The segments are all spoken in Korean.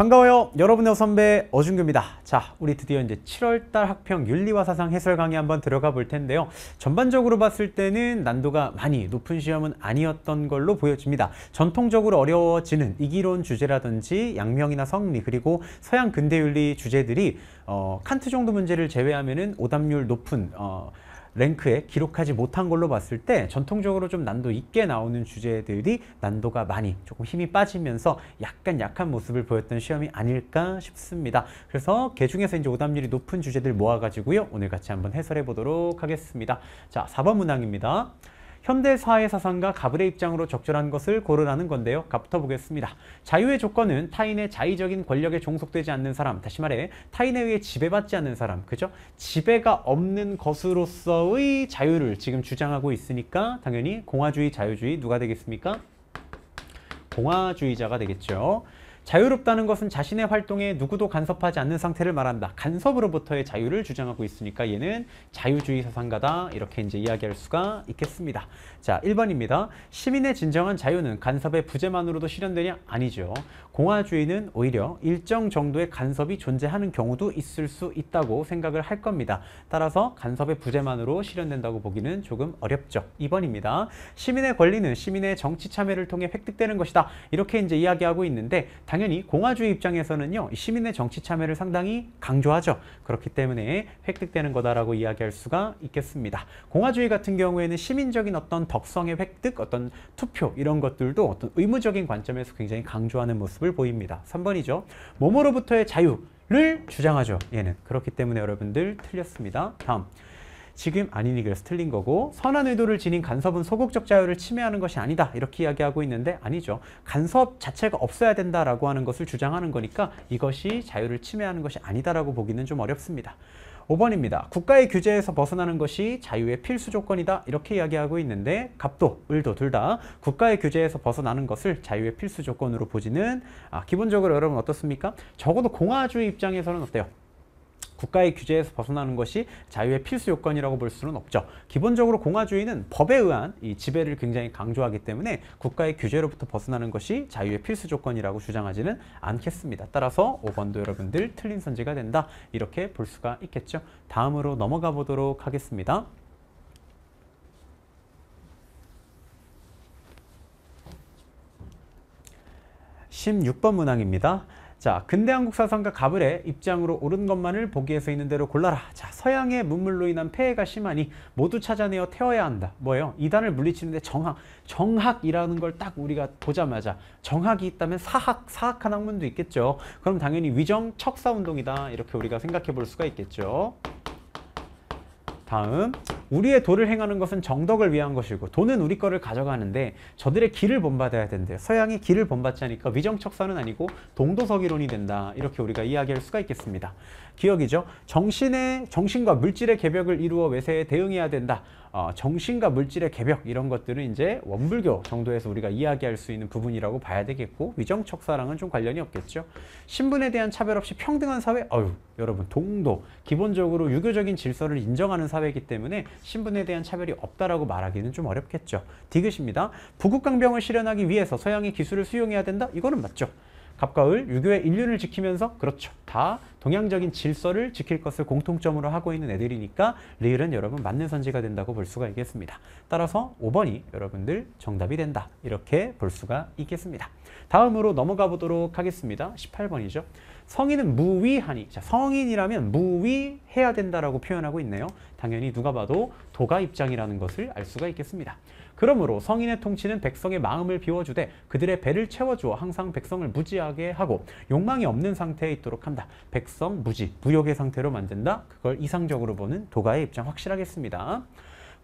반가워요. 여러분의 선배 어준규입니다. 자, 우리 드디어 이제 7월달 학평 윤리와 사상 해설 강의 한번 들어가 볼 텐데요. 전반적으로 봤을 때는 난도가 많이 높은 시험은 아니었던 걸로 보여집니다. 전통적으로 어려워지는 이기론 주제라든지 양명이나 성리 그리고 서양 근대 윤리 주제들이 어, 칸트 정도 문제를 제외하면은 오답률 높은 어, 랭크에 기록하지 못한 걸로 봤을 때 전통적으로 좀 난도 있게 나오는 주제들이 난도가 많이 조금 힘이 빠지면서 약간 약한 모습을 보였던 시험이 아닐까 싶습니다. 그래서 개 중에서 이제 오답률이 높은 주제들 모아가지고요. 오늘 같이 한번 해설해 보도록 하겠습니다. 자, 4번 문항입니다. 현대사회 사상과 갑을의 입장으로 적절한 것을 고르라는 건데요. 갑부터 보겠습니다. 자유의 조건은 타인의 자의적인 권력에 종속되지 않는 사람, 다시 말해 타인에 의해 지배받지 않는 사람, 그죠? 지배가 없는 것으로서의 자유를 지금 주장하고 있으니까 당연히 공화주의, 자유주의 누가 되겠습니까? 공화주의자가 되겠죠. 자유롭다는 것은 자신의 활동에 누구도 간섭하지 않는 상태를 말한다. 간섭으로부터의 자유를 주장하고 있으니까 얘는 자유주의 사상가다 이렇게 이제 이야기할 수가 있겠습니다. 자, 1번입니다. 시민의 진정한 자유는 간섭의 부재만으로도 실현되냐? 아니죠. 공화주의는 오히려 일정 정도의 간섭이 존재하는 경우도 있을 수 있다고 생각을 할 겁니다. 따라서 간섭의 부재만으로 실현된다고 보기는 조금 어렵죠. 2번입니다. 시민의 권리는 시민의 정치 참여를 통해 획득되는 것이다. 이렇게 이제 이야기하고 있는데 당연히 공화주의 입장에서는요 시민의 정치 참여를 상당히 강조하죠 그렇기 때문에 획득되는 거다라고 이야기할 수가 있겠습니다 공화주의 같은 경우에는 시민적인 어떤 덕성의 획득 어떤 투표 이런 것들도 어떤 의무적인 관점에서 굉장히 강조하는 모습을 보입니다 3번이죠 몸으로부터의 자유 를 주장하죠. 얘는 그렇기 때문에 여러분들 틀렸습니다. 다음 지금 아니니 그래서 틀린 거고 선한 의도를 지닌 간섭은 소극적 자유를 침해하는 것이 아니다 이렇게 이야기하고 있는데 아니죠 간섭 자체가 없어야 된다라고 하는 것을 주장하는 거니까 이것이 자유를 침해하는 것이 아니다라고 보기는 좀 어렵습니다 5번입니다. 국가의 규제에서 벗어나는 것이 자유의 필수 조건이다. 이렇게 이야기하고 있는데 갑도, 을도 둘 다 국가의 규제에서 벗어나는 것을 자유의 필수 조건으로 보지는 아, 기본적으로 여러분 어떻습니까? 적어도 공화주의 입장에서는 어때요? 국가의 규제에서 벗어나는 것이 자유의 필수 요건이라고 볼 수는 없죠. 기본적으로 공화주의는 법에 의한 이 지배를 굉장히 강조하기 때문에 국가의 규제로부터 벗어나는 것이 자유의 필수 조건이라고 주장하지는 않겠습니다. 따라서 5번도 여러분들 틀린 선지가 된다. 이렇게 볼 수가 있겠죠. 다음으로 넘어가 보도록 하겠습니다. 십육 번 문항입니다. 자, 근대 한국 사상과 가불의 입장으로 옳은 것만을 보기에서 있는 대로 골라라. 자, 서양의 문물로 인한 폐해가 심하니 모두 찾아내어 태워야 한다. 뭐예요? 이단을 물리치는데 정학, 정학이라는 걸 딱 우리가 보자마자 정학이 있다면 사학, 사학한 학문도 있겠죠. 그럼 당연히 위정, 척사 운동이다. 이렇게 우리가 생각해 볼 수가 있겠죠. 다음 우리의 도를 행하는 것은 정덕을 위한 것이고 돈은 우리 거를 가져가는데 저들의 길을 본받아야 된대요. 서양이 길을 본받지 않으니까 위정척사는 아니고 동도서기론이 된다. 이렇게 우리가 이야기할 수가 있겠습니다. 기억이죠. 정신의 정신과 물질의 개벽을 이루어 외세에 대응해야 된다. 어, 정신과 물질의 개벽 이런 것들은 이제 원불교 정도에서 우리가 이야기할 수 있는 부분이라고 봐야 되겠고 위정척사랑은 좀 관련이 없겠죠. 신분에 대한 차별 없이 평등한 사회? 어유 여러분 동도 기본적으로 유교적인 질서를 인정하는 사회이기 때문에 신분에 대한 차별이 없다라고 말하기는 좀 어렵겠죠. 디귿입니다. 부국강병을 실현하기 위해서 서양의 기술을 수용해야 된다? 이거는 맞죠. 갑과 을, 유교의 인륜을 지키면서 그렇죠. 다 동양적인 질서를 지킬 것을 공통점으로 하고 있는 애들이니까 리을은 여러분 맞는 선지가 된다고 볼 수가 있겠습니다. 따라서 5번이 여러분들 정답이 된다. 이렇게 볼 수가 있겠습니다. 다음으로 넘어가 보도록 하겠습니다. 18번이죠. 성인은 무위하니 자, 성인이라면 무위해야 된다라고 표현하고 있네요. 당연히 누가 봐도 도가 입장이라는 것을 알 수가 있겠습니다. 그러므로 성인의 통치는 백성의 마음을 비워주되 그들의 배를 채워주어 항상 백성을 무지하게 하고 욕망이 없는 상태에 있도록 한다. 한다. 백성 무지, 무역의 상태로 만든다. 그걸 이상적으로 보는 도가의 입장 확실하겠습니다.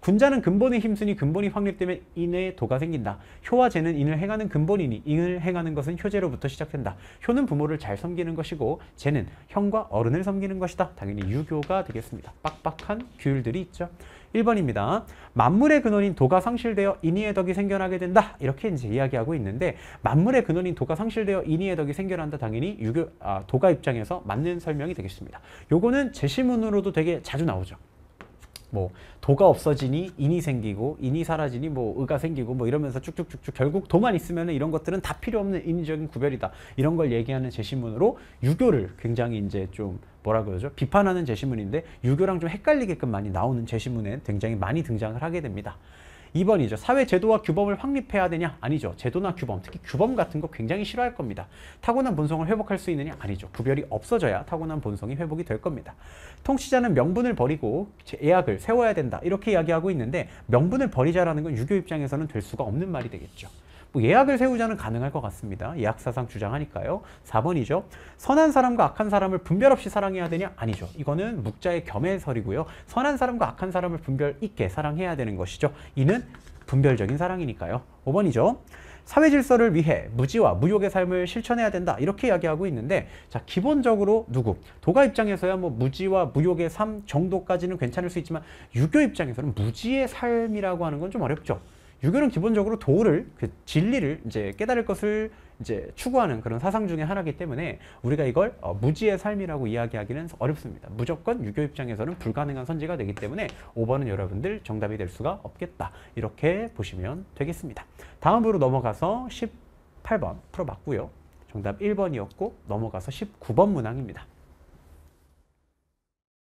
분자는 근본의힘순이 근본이 확립되면 인의 도가 생긴다. 효와 재는 인을 행하는 근본이니 인을 행하는 것은 효제로부터 시작된다. 효는 부모를 잘 섬기는 것이고 재는 형과 어른을 섬기는 것이다. 당연히 유교가 되겠습니다. 빡빡한 규율들이 있죠. 1번입니다. 만물의 근원인 도가 상실되어 인의의 덕이 생겨나게 된다. 이렇게 이제 이야기하고 있는데 만물의 근원인 도가 상실되어 인의의 덕이 생겨난다. 당연히 유교 아, 도가 입장에서 맞는 설명이 되겠습니다. 요거는 제시문으로도 되게 자주 나오죠. 뭐 도가 없어지니 인이 생기고 인이 사라지니 뭐 의가 생기고 뭐 이러면서 쭉쭉쭉쭉 결국 도만 있으면 이런 것들은 다 필요 없는 인위적인 구별이다 이런 걸 얘기하는 제시문으로 유교를 굉장히 이제 좀 뭐라 그러죠 비판하는 제시문인데 유교랑 좀 헷갈리게끔 많이 나오는 제시문에 굉장히 많이 등장을 하게 됩니다. 2번이죠. 사회 제도와 규범을 확립해야 되냐? 아니죠. 제도나 규범, 특히 규범 같은 거 굉장히 싫어할 겁니다. 타고난 본성을 회복할 수 있느냐? 아니죠. 구별이 없어져야 타고난 본성이 회복이 될 겁니다. 통치자는 명분을 버리고 예약을 세워야 된다. 이렇게 이야기하고 있는데 명분을 버리자라는 건 유교 입장에서는 될 수가 없는 말이 되겠죠. 뭐 예약을 세우자는 가능할 것 같습니다. 예약사상 주장하니까요. 4번이죠. 선한 사람과 악한 사람을 분별 없이 사랑해야 되냐? 아니죠. 이거는 묵자의 겸해설이고요. 선한 사람과 악한 사람을 분별 있게 사랑해야 되는 것이죠. 이는 분별적인 사랑이니까요. 5번이죠. 사회 질서를 위해 무지와 무욕의 삶을 실천해야 된다 이렇게 이야기하고 있는데 자 기본적으로 누구 도가 입장에서야 뭐 무지와 무욕의 삶 정도까지는 괜찮을 수 있지만 유교 입장에서는 무지의 삶이라고 하는 건 좀 어렵죠 유교는 기본적으로 도를 그 진리를 이제 깨달을 것을 이제 추구하는 그런 사상 중의 하나이기 때문에 우리가 이걸 어, 무지의 삶이라고 이야기하기는 어렵습니다. 무조건 유교 입장에서는 불가능한 선지가 되기 때문에 5번은 여러분들 정답이 될 수가 없겠다. 이렇게 보시면 되겠습니다. 다음으로 넘어가서 18번 풀어봤고요. 정답 1번이었고 넘어가서 19번 문항입니다.